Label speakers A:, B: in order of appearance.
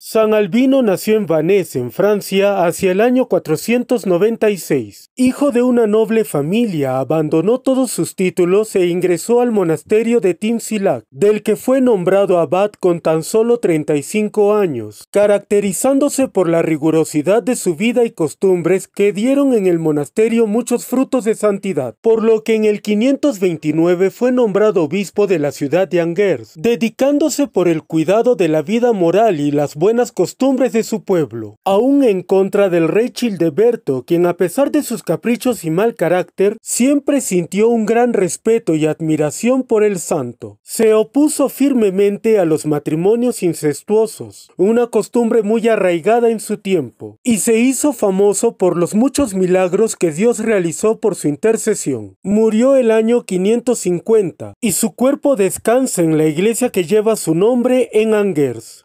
A: San Albino nació en Vannes, en Francia, hacia el año 496. Hijo de una noble familia, abandonó todos sus títulos e ingresó al monasterio de Tinsilac, del que fue nombrado abad con tan solo 35 años, caracterizándose por la rigurosidad de su vida y costumbres que dieron en el monasterio muchos frutos de santidad, por lo que en el 529 fue nombrado obispo de la ciudad de Angers, dedicándose por el cuidado de la vida moral y las buenas buenas costumbres de su pueblo, aún en contra del rey Childeberto, quien a pesar de sus caprichos y mal carácter, siempre sintió un gran respeto y admiración por el santo. Se opuso firmemente a los matrimonios incestuosos, una costumbre muy arraigada en su tiempo, y se hizo famoso por los muchos milagros que Dios realizó por su intercesión. Murió el año 550 y su cuerpo descansa en la iglesia que lleva su nombre en Angers.